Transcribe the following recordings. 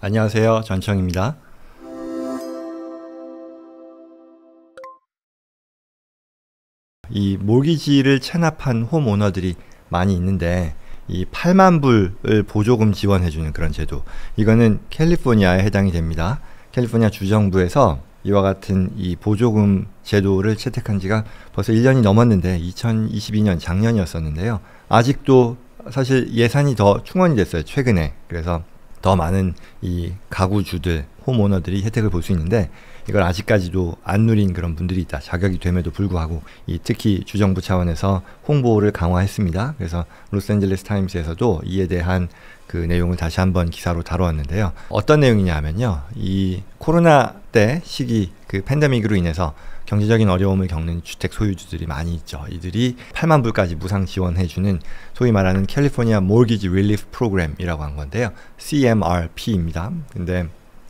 안녕하세요. 전청입니다. 이 모기지를 체납한 홈오너들이 많이 있는데 이 8만 불을 보조금 지원해주는 그런 제도. 이거는 캘리포니아에 해당이 됩니다. 캘리포니아 주정부에서 이와 같은 이 보조금 제도를 채택한 지가 벌써 1년이 넘었는데 2022년 작년이었었는데요. 아직도 사실 예산이 더 충원이 됐어요. 최근에. 그래서 더 많은 이 가구주들, 홈오너들이 혜택을 볼 수 있는데 이걸 아직까지도 안 누린 그런 분들이 있다. 자격이 됨에도 불구하고 이 특히 주정부 차원에서 홍보를 강화했습니다. 그래서 로스앤젤레스 타임스에서도 이에 대한 그 내용을 다시 한번 기사로 다루었는데요. 어떤 내용이냐 하면요. 이 코로나 때 시기 그 팬데믹으로 인해서 경제적인 어려움을 겪는 주택 소유주들이 많이 있죠. 이들이 8만 불까지 무상 지원해주는 소위 말하는 캘리포니아 몰기지 릴리프 프로그램이라고 한 건데요. CMRP입니다. 근데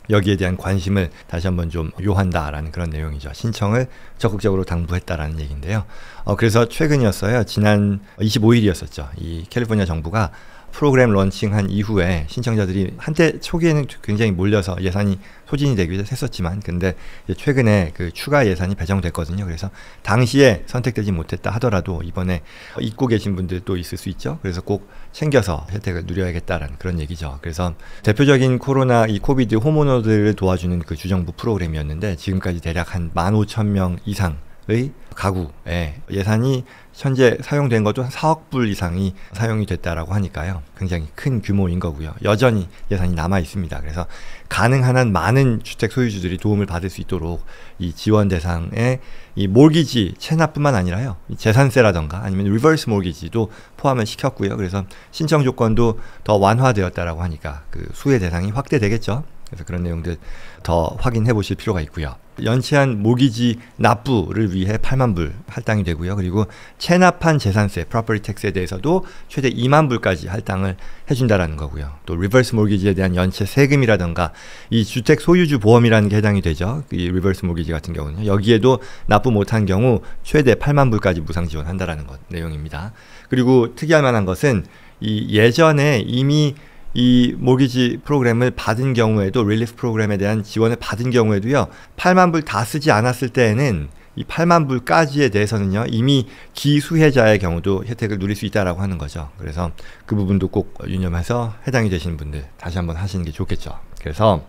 여기에 대한 관심을 다시 한번 좀 요한다라는 그런 내용이죠. 신청을 적극적으로 당부했다라는 얘기인데요. 어, 그래서 최근이었어요. 지난 25일이었었죠. 이 캘리포니아 정부가 프로그램 런칭한 이후에 신청자들이 한때 초기에는 굉장히 몰려서 예산이 소진이 되기도 했었지만 근데 최근에 그 추가 예산이 배정됐거든요. 그래서 당시에 선택되지 못했다 하더라도 이번에 잊고 계신 분들 도 있을 수 있죠. 그래서 꼭 챙겨서 혜택을 누려야겠다라는 그런 얘기죠. 그래서 대표적인 코로나 이 코비드 호모노들을 도와주는 그 주정부 프로그램이었는데 지금까지 대략 한 15,000명 이상 의 가구 예, 예산이 현재 사용된 것도 4억 불 이상이 사용이 됐다라고 하니까요. 굉장히 큰 규모인 거고요. 여전히 예산이 남아 있습니다. 그래서 가능한 한 많은 주택 소유주들이 도움을 받을 수 있도록 이 지원 대상에 이 몰기지 체납뿐만 아니라요. 재산세라던가 아니면 리버스 몰기지도 포함을 시켰고요. 그래서 신청 조건도 더 완화되었다라고 하니까 그 수혜 대상이 확대되겠죠. 그래서 그런 내용들 더 확인해 보실 필요가 있고요. 연체한 모기지 납부를 위해 8만 불 할당이 되고요. 그리고 체납한 재산세, property tax에 대해서도 최대 2만 불까지 할당을 해준다라는 거고요. 또 리버스 모기지에 대한 연체 세금이라든가이 주택 소유주 보험이라는 게 해당이 되죠. 이 리버스 모기지 같은 경우는 여기에도 납부 못한 경우 최대 8만 불까지 무상 지원한다라는 것 내용입니다. 그리고 특이할 만한 것은 이 예전에 이미 이 모기지 프로그램을 받은 경우에도 릴리프 프로그램에 대한 지원을 받은 경우에도요. 8만 불 다 쓰지 않았을 때에는 이 8만 불까지에 대해서는요. 이미 기수혜자의 경우도 혜택을 누릴 수 있다라고 하는 거죠. 그래서 그 부분도 꼭 유념해서 해당이 되시는 분들 다시 한번 하시는 게 좋겠죠. 그래서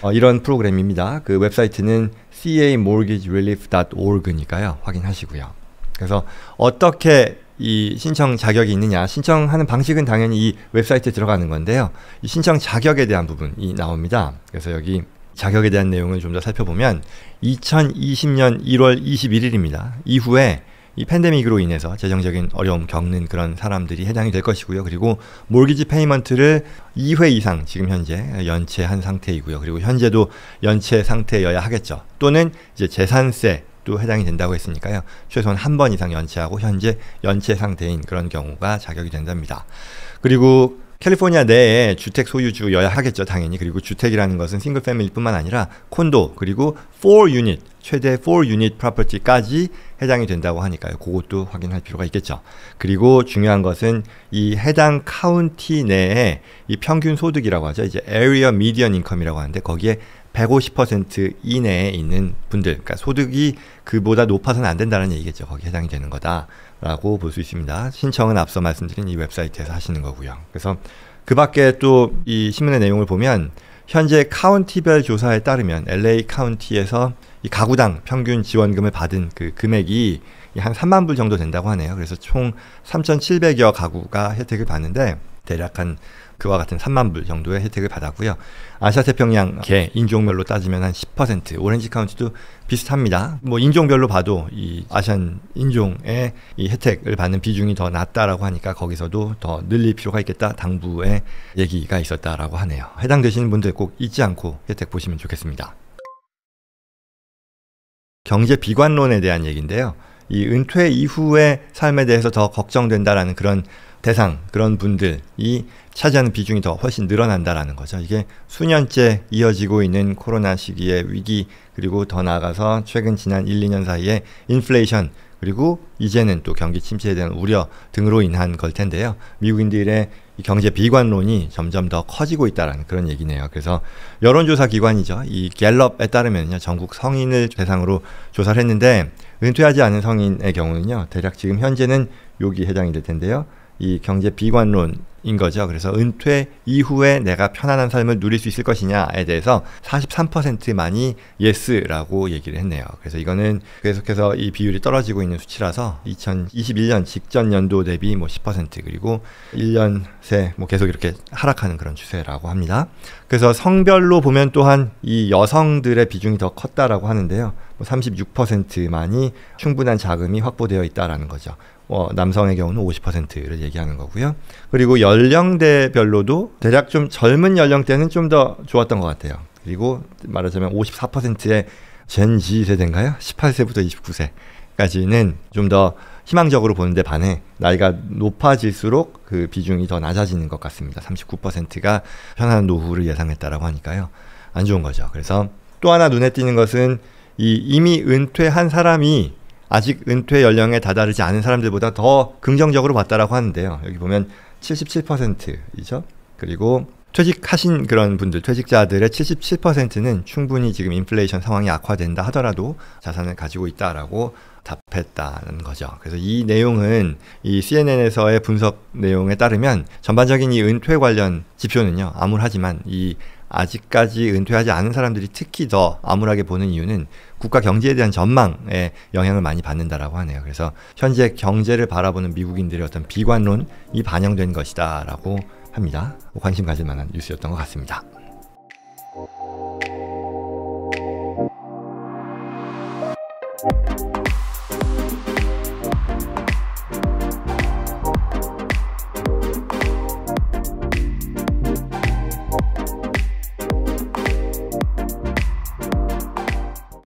어, 이런 프로그램입니다. 그 웹사이트는 camortgagerelief.org니까요. 확인하시고요. 그래서 어떻게 이 신청 자격이 있느냐 신청하는 방식은 당연히 이 웹사이트에 들어가는 건데요 이 신청 자격에 대한 부분이 나옵니다 그래서 여기 자격에 대한 내용을 좀 더 살펴보면 2020년 1월 21일입니다 이후에 이 팬데믹으로 인해서 재정적인 어려움 겪는 그런 사람들이 해당이 될 것이고요. 그리고 몰기지 페이먼트를 2회 이상 지금 현재 연체한 상태이고요. 그리고 현재도 연체 상태여야 하겠죠. 또는 이제 재산세 도 해당이 된다고 했으니까요. 최소한 한 번 이상 연체하고 현재 연체 상태인 그런 경우가 자격이 된답니다. 그리고 캘리포니아 내에 주택 소유주여야 하겠죠, 당연히. 그리고 주택이라는 것은 싱글 패밀리뿐만 아니라 콘도 그리고 4 유닛, 최대 4 유닛 프로퍼티까지 해당이 된다고 하니까요. 그것도 확인할 필요가 있겠죠. 그리고 중요한 것은 이 해당 카운티 내에 이 평균 소득이라고 하죠. 이제 에리어 미디언 인컴이라고 하는데 거기에 150% 이내에 있는 분들, 그러니까 소득이 그보다 높아서는 안 된다는 얘기겠죠. 거기 해당이 되는 거다라고 볼 수 있습니다. 신청은 앞서 말씀드린 이 웹사이트에서 하시는 거고요. 그래서 그 밖에 또 이 신문의 내용을 보면 현재 카운티별 조사에 따르면 LA 카운티에서 이 가구당 평균 지원금을 받은 그 금액이 한 3만 불 정도 된다고 하네요. 그래서 총 3,700여 가구가 혜택을 받는데 대략 한 그와 같은 3만 불 정도의 혜택을 받았고요. 아시아 태평양 개 인종별로 따지면 한 10% 오렌지 카운티도 비슷합니다. 뭐 인종별로 봐도 이 아시안 인종의 이 혜택을 받는 비중이 더 낮다라고 하니까 거기서도 더 늘릴 필요가 있겠다 당부의 얘기가 있었다라고 하네요. 해당되시는 분들 꼭 잊지 않고 혜택 보시면 좋겠습니다. 경제 비관론에 대한 얘기인데요. 이 은퇴 이후의 삶에 대해서 더 걱정된다라는 그런 대상 그런 분들이 차지하는 비중이 더 훨씬 늘어난다라는 거죠. 이게 수년째 이어지고 있는 코로나 시기의 위기 그리고 더 나아가서 최근 지난 1, 2년 사이에 인플레이션 그리고 이제는 또 경기 침체에 대한 우려 등으로 인한 걸 텐데요. 미국인들의 경제 비관론이 점점 더 커지고 있다라는 그런 얘기네요. 그래서 여론조사 기관이죠. 이 갤럽에 따르면요. 전국 성인을 대상으로 조사를 했는데 은퇴하지 않은 성인의 경우는요. 대략 지금 현재는 여기 해당이 될 텐데요. 이 경제 비관론 인 거죠. 그래서 은퇴 이후에 내가 편안한 삶을 누릴 수 있을 것이냐에 대해서 43%만이 예스라고 얘기를 했네요. 그래서 이거는 계속해서 이 비율이 떨어지고 있는 수치라서 2021년 직전 연도 대비 뭐 10% 그리고 1년 새 뭐 계속 이렇게 하락하는 그런 추세라고 합니다. 그래서 성별로 보면 또한 이 여성들의 비중이 더 컸다라고 하는데요. 36%만이 뭐 충분한 자금이 확보되어 있다라는 거죠. 어, 남성의 경우는 50%를 얘기하는 거고요. 그리고 연령대별로도 대략 좀 젊은 연령대는 좀 더 좋았던 것 같아요. 그리고 말하자면 54%의 젠지 세대인가요? 18세부터 29세까지는 좀 더 희망적으로 보는데 반해 나이가 높아질수록 그 비중이 더 낮아지는 것 같습니다. 39%가 편안한 노후를 예상했다라고 하니까요. 안 좋은 거죠. 그래서 또 하나 눈에 띄는 것은 이 이미 은퇴한 사람이 아직 은퇴 연령에 다다르지 않은 사람들보다 더 긍정적으로 봤다라고 하는데요. 여기 보면 77%이죠. 그리고 퇴직하신 그런 분들, 퇴직자들의 77%는 충분히 지금 인플레이션 상황이 악화된다 하더라도 자산을 가지고 있다라고 답했다는 거죠. 그래서 이 내용은 이 CNN에서의 분석 내용에 따르면 전반적인 이 은퇴 관련 지표는요, 암울하지만 이 아직까지 은퇴하지 않은 사람들이 특히 더 암울하게 보는 이유는 국가 경제에 대한 전망에 영향을 많이 받는다라고 하네요. 그래서 현재 경제를 바라보는 미국인들의 어떤 비관론이 반영된 것이다라고 합니다. 관심 가질 만한 뉴스였던 것 같습니다.